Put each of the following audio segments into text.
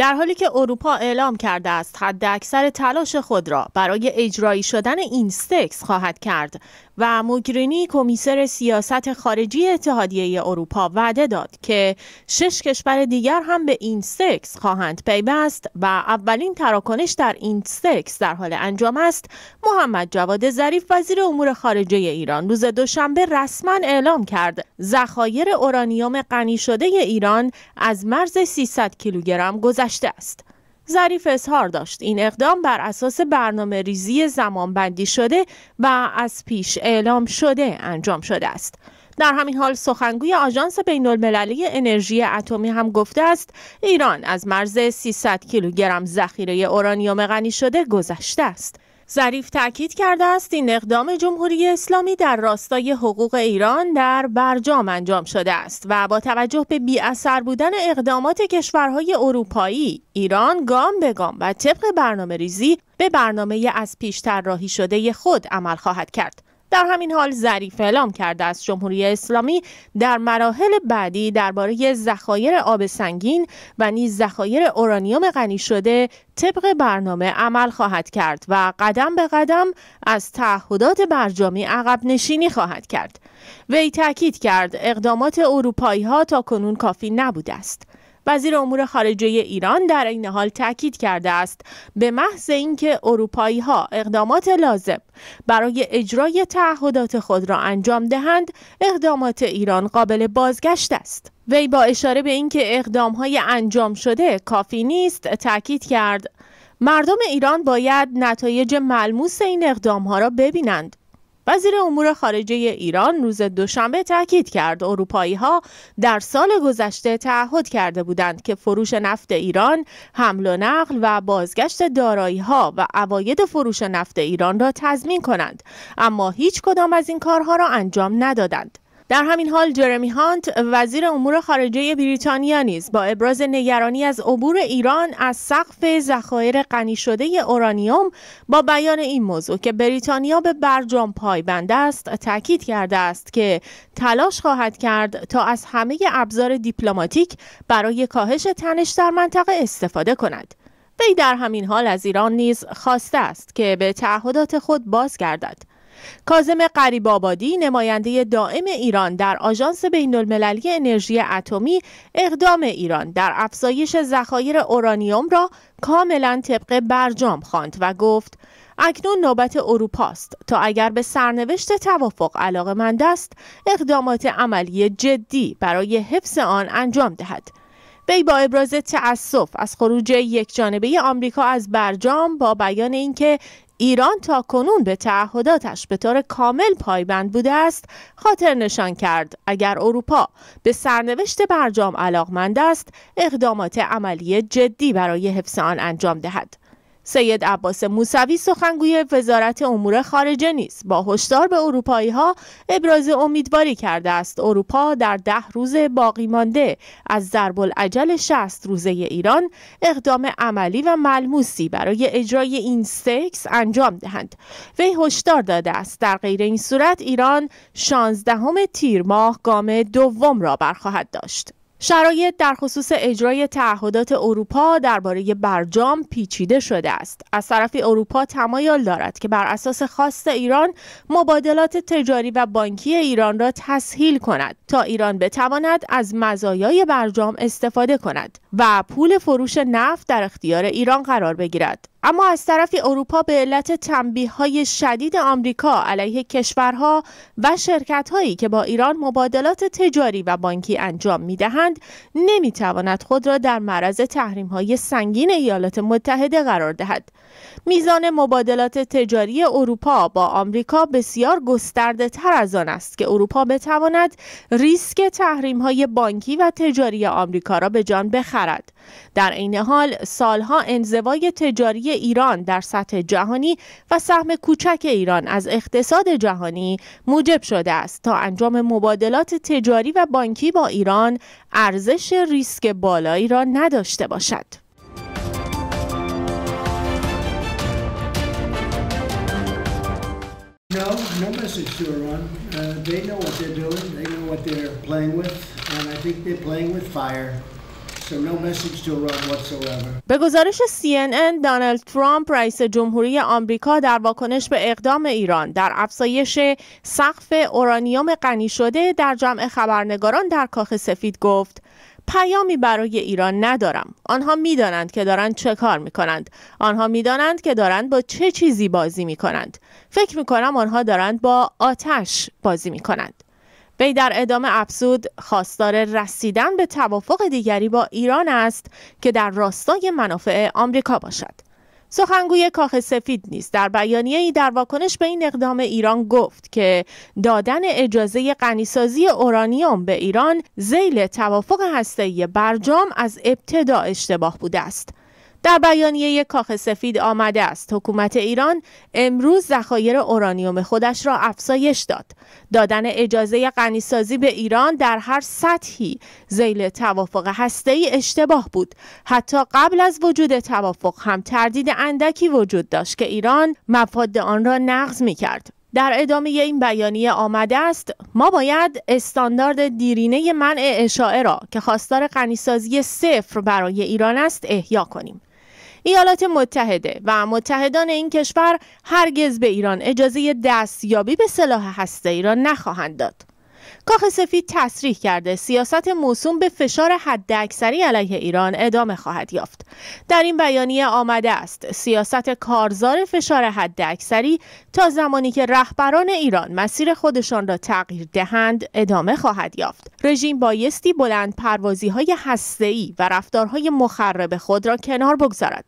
در حالی که اروپا اعلام کرده است حد اکثر تلاش خود را برای اجرایی شدن این سکس خواهد کرد و موگرینی کمیسر سیاست خارجی اتحادیه اروپا وعده داد که شش کشور دیگر هم به این سکس خواهند پیوست و اولین تراکنش در این سکس در حال انجام است محمد جواد ظریف وزیر امور خارجه ایران روز دوشنبه رسما اعلام کرد ذخایر اورانیوم غنی شده ایران از مرز 300 کیلوگرم گذشته است ظریف اظهار داشت این اقدام بر اساس برنامه ریزی بندی شده و از پیش اعلام شده انجام شده است. در همین حال سخنگوی آژانس بین المللی انرژی اتمی هم گفته است ایران از مرز 300 کیلوگرم ذخیره اورانیوم غنی شده گذشته است. ظریف تاکید کرده است این اقدام جمهوری اسلامی در راستای حقوق ایران در برجام انجام شده است و با توجه به بی اثر بودن اقدامات کشورهای اروپایی ایران گام به گام و طبق برنامه ریزی به برنامه از پیش طراحی شده خود عمل خواهد کرد در همین حال ظریف اعلام کرده است جمهوری اسلامی در مراحل بعدی درباره ذخایر آب سنگین و نیز ذخایر اورانیوم غنی شده طبق برنامه عمل خواهد کرد و قدم به قدم از تعهدات برجامی عقب نشینی خواهد کرد. وی تاکید کرد اقدامات اروپایی ها تا کنون کافی نبوده است. وزیر امور خارجه ایران در این حال تاکید کرده است به محض اینکه اروپایی ها اقدامات لازم برای اجرای تعهدات خود را انجام دهند اقدامات ایران قابل بازگشت است وی با اشاره به اینکه اقدام های انجام شده کافی نیست تاکید کرد مردم ایران باید نتایج ملموس این اقدام ها را ببینند وزیر امور خارجه ایران روز دوشنبه تاکید کرد اروپایی ها در سال گذشته تعهد کرده بودند که فروش نفت ایران حمل و نقل و بازگشت دارایی ها و عواید فروش نفت ایران را تضمین کنند اما هیچ کدام از این کارها را انجام ندادند در همین حال جرمی هانت وزیر امور خارجه بریتانیا نیز با ابراز نگرانی از عبور ایران از سقف ذخایر غنی شده اورانیوم با بیان این موضوع که بریتانیا به برجام پایبند است تاکید کرده است که تلاش خواهد کرد تا از همه ابزار دیپلماتیک برای کاهش تنش در منطقه استفاده کند وی در همین حال از ایران نیز خواسته است که به تعهدات خود بازگردد کازم قریب آبادی نماینده دائم ایران در آژانس بین المللی انرژی اتمی اقدام ایران در افزایش ذخایر اورانیوم را کاملا طبق برجام خواند و گفت اکنون نوبت اروپاست تا اگر به سرنوشت توافق علاقمند است اقدامات عملی جدی برای حفظ آن انجام دهد وی با ابراز تأسف از خروج یک جانبه آمریکا از برجام با بیان اینکه ایران تا کنون به تعهداتش به طور کامل پایبند بوده است خاطر نشان کرد اگر اروپا به سرنوشت برجام علاقمند است اقدامات عملی جدی برای حفظ آن انجام دهد سید عباس موسوی سخنگوی وزارت امور خارجه نیست با هشدار به اروپایی ها ابراز امیدواری کرده است اروپا در ده روز باقی مانده از ضرب العجل 60 روزه ایران اقدام عملی و ملموسی برای اجرای این سکس انجام دهند وی هشدار داده است در غیر این صورت ایران شانزدهم تیر ماه گام دوم را برخواهد داشت شرایط در خصوص اجرای تعهدات اروپا درباره برجام پیچیده شده است. از طرف اروپا تمایل دارد که بر اساس خواست ایران مبادلات تجاری و بانکی ایران را تسهیل کند تا ایران بتواند از مزایای برجام استفاده کند و پول فروش نفت در اختیار ایران قرار بگیرد. اما از طرفی اروپا به علت تنبیه های شدید آمریکا علیه کشورها و شرکت هایی که با ایران مبادلات تجاری و بانکی انجام میدهند دهند نمی خود را در معرض تحریم های سنگین ایالات متحده قرار دهد. میزان مبادلات تجاری اروپا با آمریکا بسیار گسترده تر از آن است که اروپا بتواند ریسک تحریم های بانکی و تجاری آمریکا را به جان بخرد. در عین حال سالها انزوای تجاری ایران در سطح جهانی و سهم کوچک ایران از اقتصاد جهانی موجب شده است تا انجام مبادلات تجاری و بانکی با ایران ارزش ریسک بالایی را نداشته باشد. به گزارش CNN، دانالد ترامپ رئیس جمهوری آمریکا در واکنش به اقدام ایران در افزایش سقف اورانیوم غنی شده در جمع خبرنگاران در کاخ سفید گفت پیامی برای ایران ندارم. آنها میدانند که دارند چه کار می کنند. آنها میدانند که دارند با چه چیزی بازی می کنند. فکر می کنم آنها دارند با آتش بازی می کنند. وی در ادامه افزود خواستار رسیدن به توافق دیگری با ایران است که در راستای منافع آمریکا باشد سخنگوی کاخ سفید نیز در بیانیه ای در واکنش به این اقدام ایران گفت که دادن اجازه غنیسازی اورانیوم به ایران زیل توافق هسته‌ای برجام از ابتدا اشتباه بوده است در بیانیه کاخ سفید آمده است حکومت ایران امروز ذخایر اورانیوم خودش را افزایش داد دادن اجازه غنیسازی به ایران در هر سطحی زیل توافق ای اشتباه بود حتی قبل از وجود توافق هم تردید اندکی وجود داشت که ایران مفاد آن را نقض می کرد. در ادامه این بیانیه آمده است ما باید استاندارد دیرینه منع اشاعه را که خواستار غنیسازی صفر برای ایران است احیا کنیم ایالات متحده و متحدان این کشور هرگز به ایران اجازه دستیابی به سلاح هسته ای را نخواهند داد. کاخ سفید تصریح کرده سیاست موسوم به فشار حداکثری علیه ایران ادامه خواهد یافت در این بیانیه آمده است سیاست کارزار فشار حداکثری تا زمانی که رهبران ایران مسیر خودشان را تغییر دهند ادامه خواهد یافت رژیم بایستی بلند پروازی های ای و رفتارهای مخرب خود را کنار بگذارد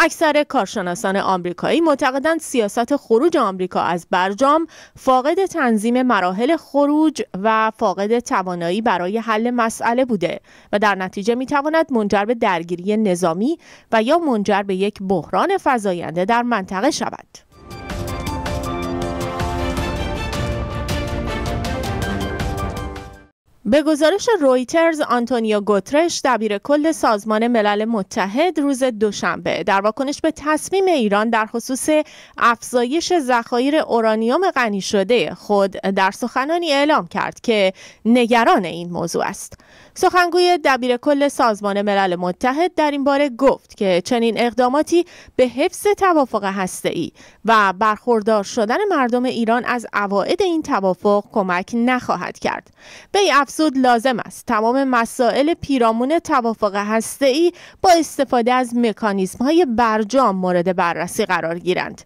اکثر کارشناسان آمریکایی معتقدند سیاست خروج آمریکا از برجام فاقد تنظیم مراحل خروج و فاقد توانایی برای حل مسئله بوده و در نتیجه میتواند منجر به درگیری نظامی و یا منجر به یک بحران فزاینده در منطقه شود. به گزارش رویترز آنتونیو گوترش دبیر کل سازمان ملل متحد روز دوشنبه در واکنش به تصمیم ایران در خصوص افزایش ذخایر اورانیوم غنی شده خود در سخنانی اعلام کرد که نگران این موضوع است سخنگوی دبیر کل سازمان ملل متحد در این باره گفت که چنین اقداماتی به حفظ توافق ای و برخوردار شدن مردم ایران از عواعد این توافق کمک نخواهد کرد. وی افزود لازم است تمام مسائل پیرامون توافق ای با استفاده از های برجام مورد بررسی قرار گیرند.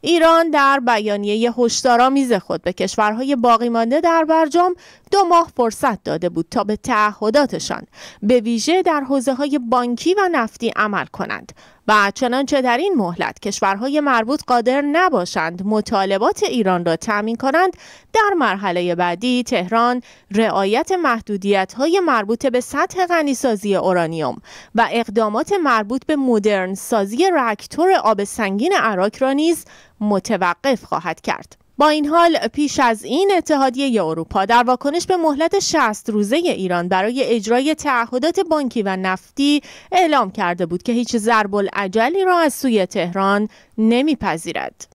ایران در بیانیه هشدارآمیز خود به کشورهای باقی مانده در برجام دو ماه فرصت داده بود تا به تعهداتشان به ویژه در حوزه های بانکی و نفتی عمل کنند و چنانچه در این مهلت کشورهای مربوط قادر نباشند مطالبات ایران را تامین کنند در مرحله بعدی تهران رعایت محدودیت های مربوط به سطح غنیسازی اورانیوم و اقدامات مربوط به مدرن سازی راکتور آب سنگین عراق را نیز متوقف خواهد کرد. با این حال پیش از این اتحادیه اروپا در واکنش به مهلت 60 روزه ایران برای اجرای تعهدات بانکی و نفتی اعلام کرده بود که هیچ ضرب العجلی را از سوی تهران نمیپذیرد.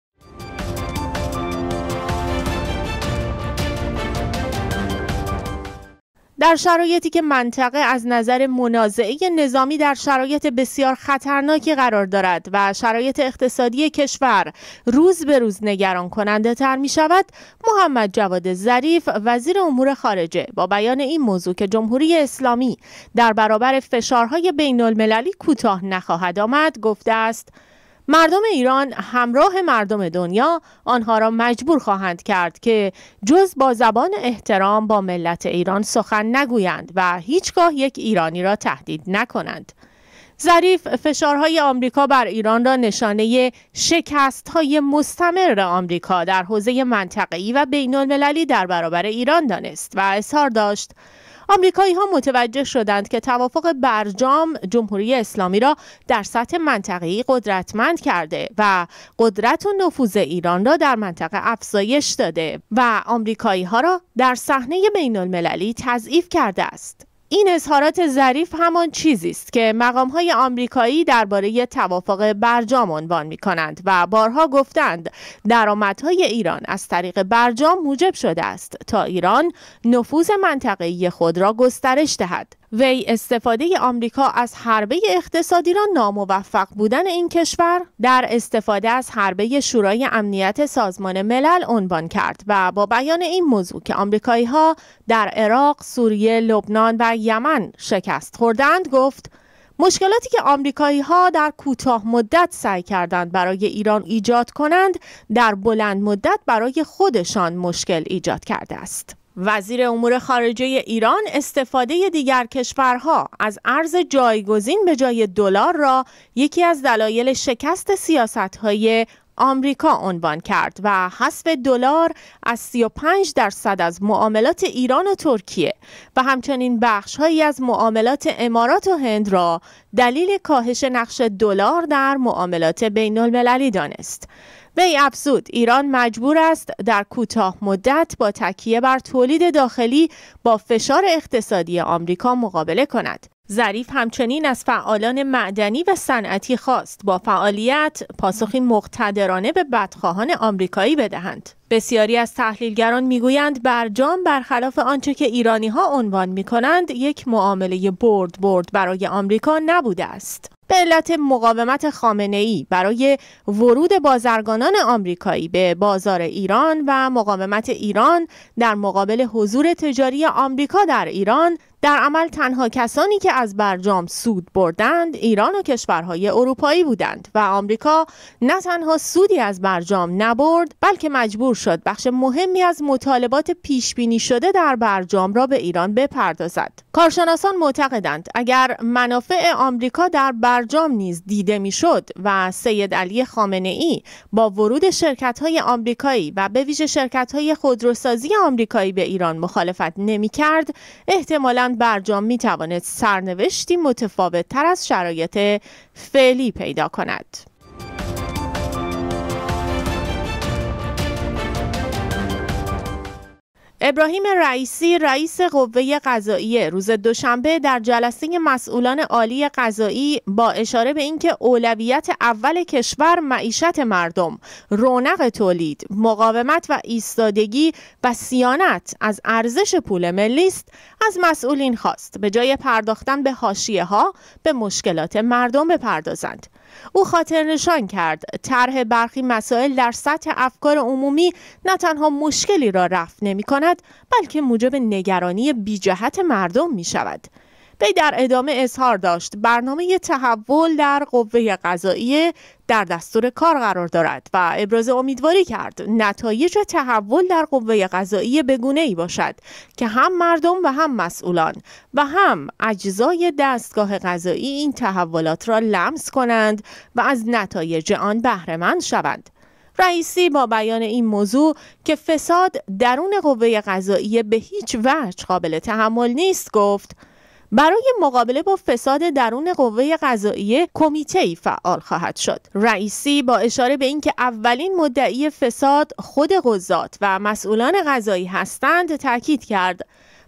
در شرایطی که منطقه از نظر منازعه نظامی در شرایط بسیار خطرناکی قرار دارد و شرایط اقتصادی کشور روز به روز نگران کننده تر می شود محمد جواد ظریف وزیر امور خارجه با بیان این موضوع که جمهوری اسلامی در برابر فشارهای بین المللی کوتاه نخواهد آمد گفته است مردم ایران همراه مردم دنیا آنها را مجبور خواهند کرد که جز با زبان احترام با ملت ایران سخن نگویند و هیچگاه یک ایرانی را تهدید نکنند. ظریف فشارهای آمریکا بر ایران را نشانه شکست های مستمر آمریکا در حوزه منطقه‌ای و بین المللی در برابر ایران دانست و اظهار داشت آمریکایی ها متوجه شدند که توافق برجام جمهوری اسلامی را در سطح منطقه قدرتمند کرده و قدرت و نفوذ ایران را در منطقه افزایش داده و آمریکایی ها را در صحنه بین المللی تضعیف کرده است. این اظهارات ظریف همان چیزی است که مقام های آمریکایی درباره توافق برجام عنوان می کنند و بارها گفتند درآمدهای ایران از طریق برجام موجب شده است تا ایران نفوذ منطقه‌ای خود را گسترش دهد. وی استفاده آمریکا از حربه اقتصادی را ناموفق بودن این کشور در استفاده از حربه شورای امنیت سازمان ملل عنوان کرد و با بیان این موضوع که آمریکایی ها در عراق، سوریه، لبنان و یمن شکست خوردند گفت مشکلاتی که آمریکایی ها در کوتاه مدت سعی کردند برای ایران ایجاد کنند در بلند مدت برای خودشان مشکل ایجاد کرده است. وزیر امور خارجه ایران استفاده دیگر کشورها از ارز جایگزین به جای دلار را یکی از دلایل شکست سیاستهای آمریکا عنوان کرد و حذف دلار از 35 درصد از معاملات ایران و ترکیه و همچنین بخشهایی از معاملات امارات و هند را دلیل کاهش نقش دلار در معاملات بین المللی دانست. وی افزود ایران مجبور است در کوتاه مدت با تکیه بر تولید داخلی با فشار اقتصادی آمریکا مقابله کند ظریف همچنین از فعالان معدنی و صنعتی خواست با فعالیت پاسخی مقتدرانه به بدخواهان آمریکایی بدهند بسیاری از تحلیلگران میگویند برجام برخلاف آنچه که ایرانی ها عنوان می کنند یک معامله برد برد برای آمریکا نبوده است. به علت مقاومت خامنه ای برای ورود بازرگانان آمریکایی به بازار ایران و مقاومت ایران در مقابل حضور تجاری آمریکا در ایران در عمل تنها کسانی که از برجام سود بردند ایران و کشورهای اروپایی بودند و آمریکا نه تنها سودی از برجام نبرد بلکه مجبور شد بخش مهمی از مطالبات پیش بینی شده در برجام را به ایران بپردازد کارشناسان معتقدند اگر منافع آمریکا در برجام نیز دیده میشد و سید علی خامنه ای با ورود شرکت های آمریکایی و به ویژه شرکت های خودروسازی آمریکایی به ایران مخالفت نمی کرد احتمالا برجام می تواند سرنوشتی متفاوت تر از شرایط فعلی پیدا کند ابراهیم رئیسی رئیس قوه قضاییه روز دوشنبه در جلسه مسئولان عالی قضایی با اشاره به اینکه اولویت اول کشور معیشت مردم، رونق تولید، مقاومت و ایستادگی و سیانت از ارزش پول ملی است، از مسئولین خواست به جای پرداختن به حاشیه ها به مشکلات مردم بپردازند. او خاطر نشان کرد طرح برخی مسائل در سطح افکار عمومی نه تنها مشکلی را رفع نمی کند بلکه موجب نگرانی بیجهت مردم می شود وی در ادامه اظهار داشت برنامه تحول در قوه قضایی در دستور کار قرار دارد و ابراز امیدواری کرد نتایج تحول در قوه قضاییه بگونه ای باشد که هم مردم و هم مسئولان و هم اجزای دستگاه قضایی این تحولات را لمس کنند و از نتایج آن بهرهمند شوند رئیسی با بیان این موضوع که فساد درون قوه قضاییه به هیچ وجه قابل تحمل نیست گفت برای مقابله با فساد درون قوه قضاییه کمیته فعال خواهد شد رئیسی با اشاره به اینکه اولین مدعی فساد خود قضات و مسئولان قضایی هستند تاکید کرد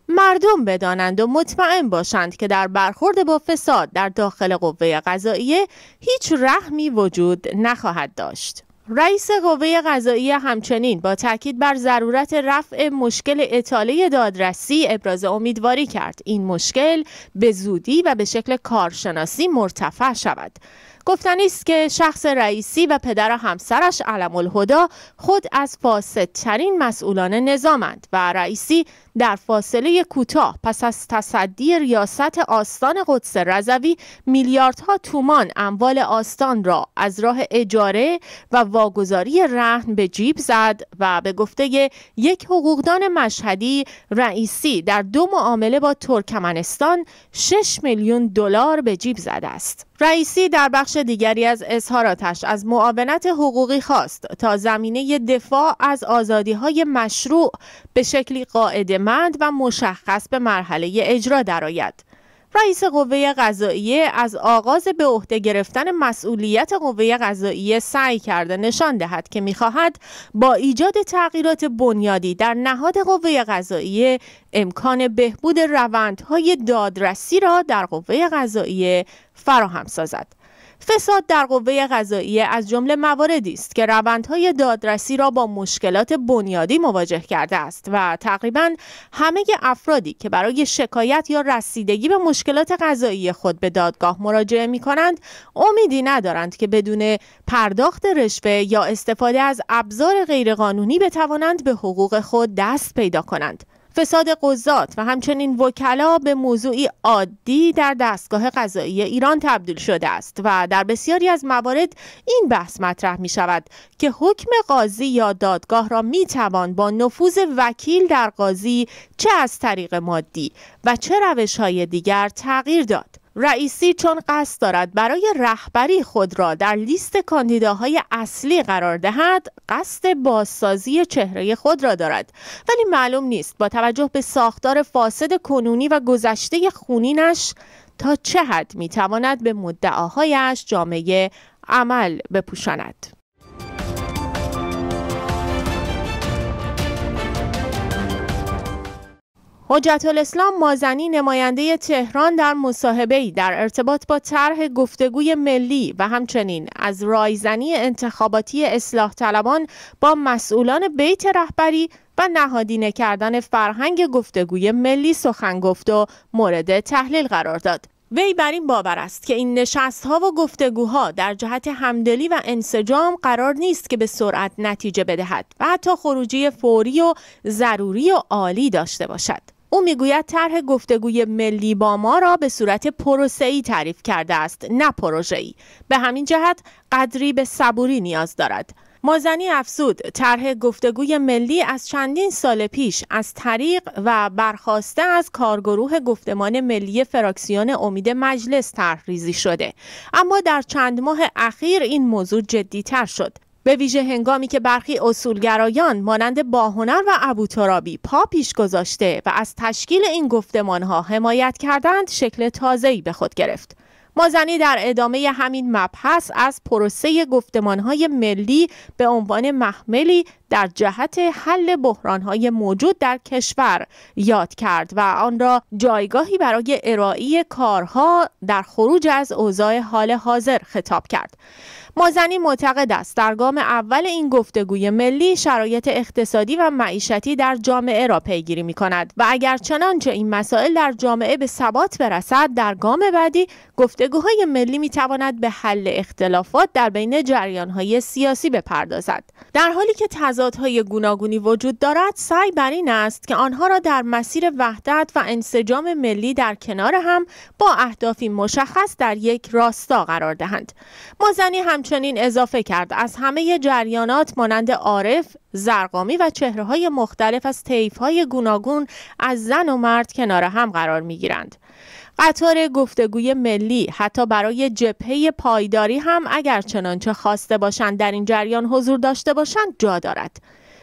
مردم بدانند و مطمئن باشند که در برخورد با فساد در داخل قوه قضاییه هیچ رحمی وجود نخواهد داشت رئیس قوه قضایی همچنین با تاکید بر ضرورت رفع مشکل اطاله دادرسی ابراز امیدواری کرد این مشکل به زودی و به شکل کارشناسی مرتفع شود گفتنی است که شخص رئیسی و پدر همسرش علم الهدا خود از فاسدترین مسئولان نظامند و رئیسی در فاصله کوتاه پس از تصدی ریاست آستان قدس رضوی میلیاردها تومان اموال آستان را از راه اجاره و واگذاری رهن به جیب زد و به گفته یک حقوقدان مشهدی رئیسی در دو معامله با ترکمنستان 6 میلیون دلار به جیب زده است رئیسی در بخش بخش دیگری از اظهاراتش از معاونت حقوقی خواست تا زمینه دفاع از آزادی های مشروع به شکلی مند و مشخص به مرحله اجرا درآید. رئیس قوه قضاییه از آغاز به عهده گرفتن مسئولیت قوه قضاییه سعی کرده نشان دهد که میخواهد با ایجاد تغییرات بنیادی در نهاد قوه قضاییه امکان بهبود روندهای دادرسی را در قوه قضاییه فراهم سازد. فساد در قوه قضاییه از جمله مواردی است که روندهای دادرسی را با مشکلات بنیادی مواجه کرده است و تقریبا همه افرادی که برای شکایت یا رسیدگی به مشکلات قضایی خود به دادگاه مراجعه می کنند امیدی ندارند که بدون پرداخت رشوه یا استفاده از ابزار غیرقانونی بتوانند به حقوق خود دست پیدا کنند فساد قضات و همچنین وکلا به موضوعی عادی در دستگاه قضایی ایران تبدیل شده است و در بسیاری از موارد این بحث مطرح می شود که حکم قاضی یا دادگاه را می توان با نفوذ وکیل در قاضی چه از طریق مادی و چه روش های دیگر تغییر داد رئیسی چون قصد دارد برای رهبری خود را در لیست کاندیداهای اصلی قرار دهد قصد بازسازی چهره خود را دارد ولی معلوم نیست با توجه به ساختار فاسد کنونی و گذشته خونینش تا چه حد میتواند به مدعاهایش جامعه عمل بپوشاند حجت الاسلام مازنی نماینده تهران در ای در ارتباط با طرح گفتگوی ملی و همچنین از رایزنی انتخاباتی اصلاح طلبان با مسئولان بیت رهبری و نهادینه کردن فرهنگ گفتگوی ملی سخن گفت و مورد تحلیل قرار داد. وی بر این باور است که این نشست ها و گفتگوها در جهت همدلی و انسجام قرار نیست که به سرعت نتیجه بدهد و حتی خروجی فوری و ضروری و عالی داشته باشد. او میگوید طرح گفتگوی ملی با ما را به صورت ای تعریف کرده است نه ای. به همین جهت قدری به صبوری نیاز دارد مازنی افسود طرح گفتگوی ملی از چندین سال پیش از طریق و برخواسته از کارگروه گفتمان ملی فراکسیون امید مجلس طرح ریزی شده اما در چند ماه اخیر این موضوع جدی تر شد به ویژه هنگامی که برخی اصولگرایان مانند باهنر و ابوترابی پا پیش گذاشته و از تشکیل این گفتمانها حمایت کردند شکل تازه‌ای به خود گرفت مازنی در ادامه همین مبحث از پروسه گفتمانهای ملی به عنوان محملی در جهت حل بحرانهای موجود در کشور یاد کرد و آن را جایگاهی برای ارائه کارها در خروج از اوضاع حال حاضر خطاب کرد. مازنی معتقد است در گام اول این گفتگوی ملی شرایط اقتصادی و معیشتی در جامعه را پیگیری می کند و اگر چنانچه این مسائل در جامعه به ثبات برسد در گام بعدی گفتگوهای ملی می تواند به حل اختلافات در بین جریانهای سیاسی بپردازد در حالی که تضادهای گوناگونی وجود دارد سعی بر این است که آنها را در مسیر وحدت و انسجام ملی در کنار هم با اهدافی مشخص در یک راستا قرار دهند مازنی هم همچنین اضافه کرد از همه جریانات مانند عارف، زرقامی و چهره های مختلف از طیف های گوناگون از زن و مرد کنار هم قرار می گیرند. قطار گفتگوی ملی حتی برای جبهه پایداری هم اگر چنانچه خواسته باشند در این جریان حضور داشته باشند جا دارد.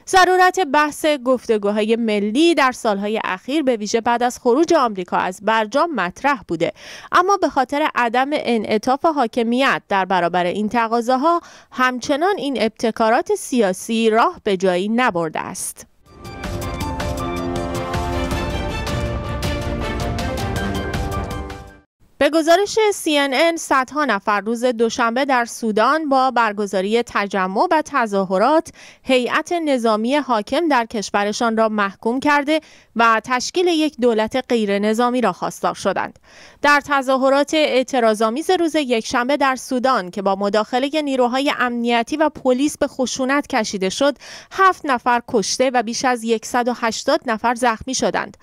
ضرورت بحث گفتگوهای ملی در سالهای اخیر به ویژه بعد از خروج آمریکا از برجام مطرح بوده اما به خاطر عدم انعطاف حاکمیت در برابر این تقاضاها همچنان این ابتکارات سیاسی راه به جایی نبرده است به گزارش CNN صدها نفر روز دوشنبه در سودان با برگزاری تجمع و تظاهرات هیئت نظامی حاکم در کشورشان را محکوم کرده و تشکیل یک دولت غیر نظامی را خواستار شدند. در تظاهرات اعتراضآمیز روز یکشنبه در سودان که با مداخله نیروهای امنیتی و پلیس به خشونت کشیده شد، هفت نفر کشته و بیش از 180 نفر زخمی شدند.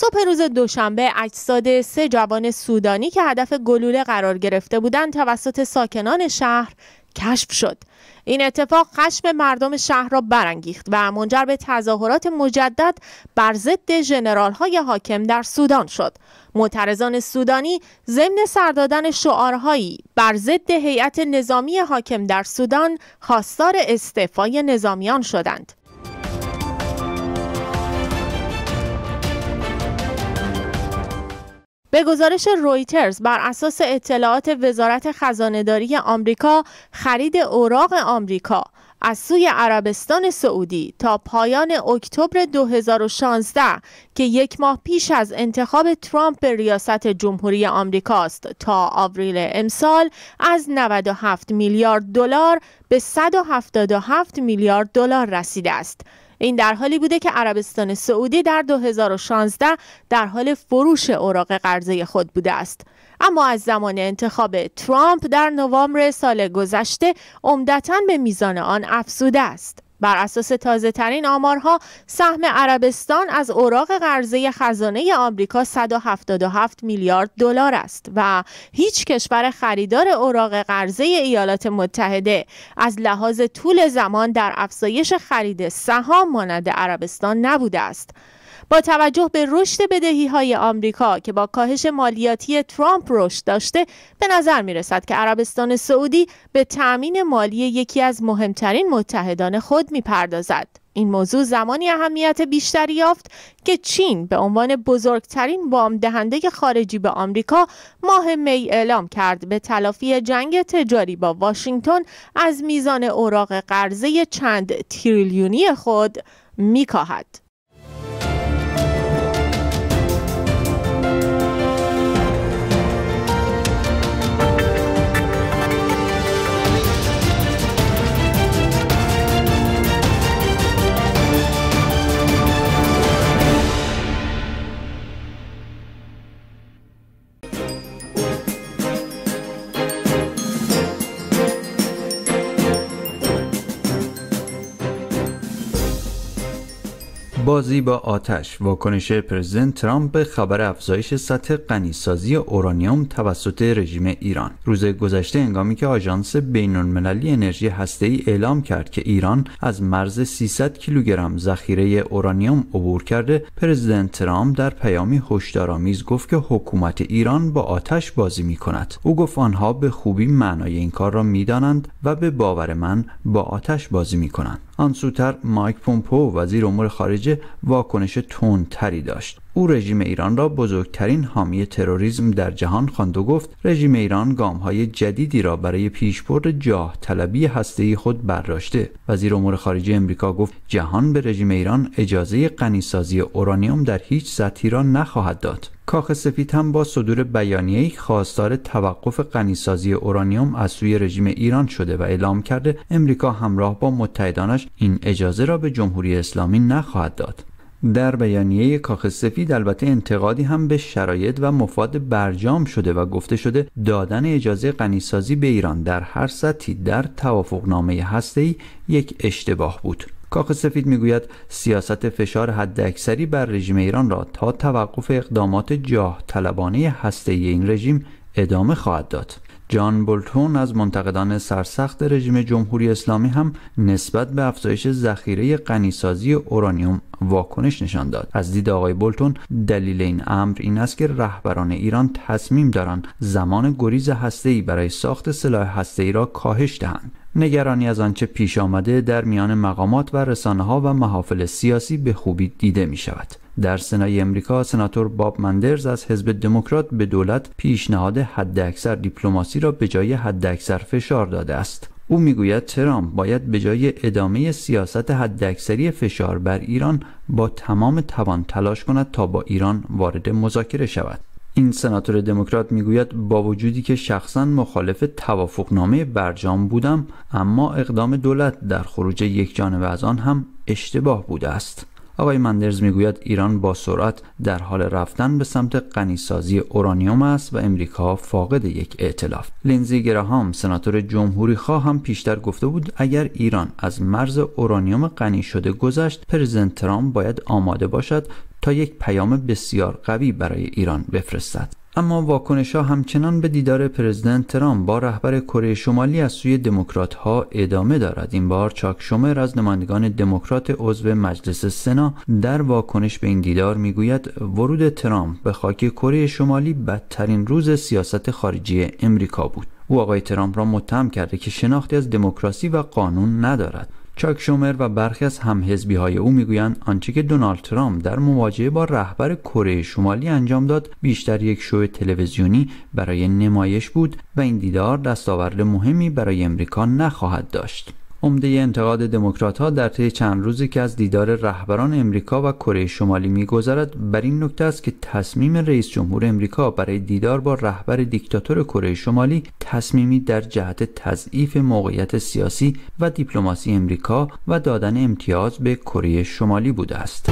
صبح روز دوشنبه اجساد سه جوان سودانی که هدف گلوله قرار گرفته بودند توسط ساکنان شهر کشف شد این اتفاق خشم مردم شهر را برانگیخت و منجر به تظاهرات مجدد بر ضد ژنرال های حاکم در سودان شد معترضان سودانی ضمن سردادن شعارهایی بر ضد هیئت نظامی حاکم در سودان خواستار استعفای نظامیان شدند به گزارش رویترز بر اساس اطلاعات وزارت خزانهداری آمریکا خرید اوراق آمریکا از سوی عربستان سعودی تا پایان اکتبر 2016 که یک ماه پیش از انتخاب ترامپ به ریاست جمهوری آمریکاست تا آوریل امسال از 97 میلیارد دلار به 177 میلیارد دلار رسیده است. این در حالی بوده که عربستان سعودی در 2016 در حال فروش اوراق قرضه خود بوده است اما از زمان انتخاب ترامپ در نوامبر سال گذشته عمدتا به میزان آن افزوده است بر اساس تازه ترین آمارها سهم عربستان از اوراق قرضه خزانه آمریکا 177 میلیارد دلار است و هیچ کشور خریدار اوراق قرضه ایالات متحده از لحاظ طول زمان در افزایش خرید سهام مانند عربستان نبوده است. با توجه به رشد بدهی های آمریکا که با کاهش مالیاتی ترامپ رشد داشته به نظر می رسد که عربستان سعودی به تأمین مالی یکی از مهمترین متحدان خود می پردازد. این موضوع زمانی اهمیت بیشتری یافت که چین به عنوان بزرگترین وام دهنده خارجی به آمریکا ماه می اعلام کرد به تلافی جنگ تجاری با واشنگتن از میزان اوراق قرضه چند تریلیونی خود میکاهد. بازی با آتش واکنش پرزیدنت ترامپ به خبر افزایش سطح غنیسازی اورانیوم توسط رژیم ایران روز گذشته هنگامی که آژانس بینالمللی انرژی هسته‌ای اعلام کرد که ایران از مرز 300 کیلوگرم ذخیره اورانیوم عبور کرده پرزیدنت ترامپ در پیامی هشدارآمیز گفت که حکومت ایران با آتش بازی می کند او گفت آنها به خوبی معنای این کار را میدانند و به باور من با آتش بازی می آن سوتر مایک پومپو وزیر امور خارجه واکنش تندتری داشت او رژیم ایران را بزرگترین حامی تروریسم در جهان خواند و گفت رژیم ایران گامهای جدیدی را برای پیشبرد جاه طلبی هسته خود برداشته وزیر امور خارجه امریکا گفت جهان به رژیم ایران اجازه غنیسازی اورانیوم در هیچ سطحی را نخواهد داد کاخ سفید هم با صدور بیانیه‌ای خواستار توقف غنیسازی اورانیوم از سوی رژیم ایران شده و اعلام کرده امریکا همراه با متحدانش این اجازه را به جمهوری اسلامی نخواهد داد در بیانیه کاخ سفید البته انتقادی هم به شرایط و مفاد برجام شده و گفته شده دادن اجازه غنیسازی به ایران در هر سطحی در توافقنامه هسته‌ای یک اشتباه بود کاخ سفید میگوید سیاست فشار حداکثری بر رژیم ایران را تا توقف اقدامات جاه طلبانه هسته این رژیم ادامه خواهد داد جان بولتون از منتقدان سرسخت رژیم جمهوری اسلامی هم نسبت به افزایش ذخیره غنیسازی اورانیوم واکنش نشان داد از دید آقای بولتون دلیل این امر این است که رهبران ایران تصمیم دارند زمان گریز هسته‌ای برای ساخت سلاح هسته‌ای را کاهش دهند نگرانی از آنچه پیش آمده در میان مقامات و رسانه ها و محافل سیاسی به خوبی دیده می شود. در سنای امریکا سناتور باب مندرز از حزب دموکرات به دولت پیشنهاد حداکثر دیپلماسی را به جای حداکثر فشار داده است او میگوید ترامپ باید به جای ادامه سیاست حداکثری فشار بر ایران با تمام توان تلاش کند تا با ایران وارد مذاکره شود این سناتور دموکرات میگوید با وجودی که شخصا مخالف توافقنامه برجام بودم اما اقدام دولت در خروج یک جانب از آن هم اشتباه بوده است آقای مندرز میگوید ایران با سرعت در حال رفتن به سمت غنیسازی اورانیوم است و امریکا فاقد یک ائتلاف لینزی گراهام سناتور جمهوری خواه هم پیشتر گفته بود اگر ایران از مرز اورانیوم غنی شده گذشت پرزیدنت ترامپ باید آماده باشد تا یک پیام بسیار قوی برای ایران بفرستد اما واکنش ها همچنان به دیدار پرزیدنت ترامپ با رهبر کره شمالی از سوی دموکرات ها ادامه دارد این بار چاک شومر از نمایندگان دموکرات عضو مجلس سنا در واکنش به این دیدار میگوید ورود ترامپ به خاک کره شمالی بدترین روز سیاست خارجی امریکا بود او آقای ترامپ را متهم کرده که شناختی از دموکراسی و قانون ندارد چاک شومر و برخی از همحزبی های او میگویند آنچه که دونالد ترامپ در مواجهه با رهبر کره شمالی انجام داد بیشتر یک شو تلویزیونی برای نمایش بود و این دیدار دستاورد مهمی برای امریکا نخواهد داشت عمده انتقاد دموکرات ها در طی چند روزی که از دیدار رهبران امریکا و کره شمالی میگذرد بر این نکته است که تصمیم رئیس جمهور امریکا برای دیدار با رهبر دیکتاتور کره شمالی تصمیمی در جهت تضعیف موقعیت سیاسی و دیپلماسی امریکا و دادن امتیاز به کره شمالی بوده است.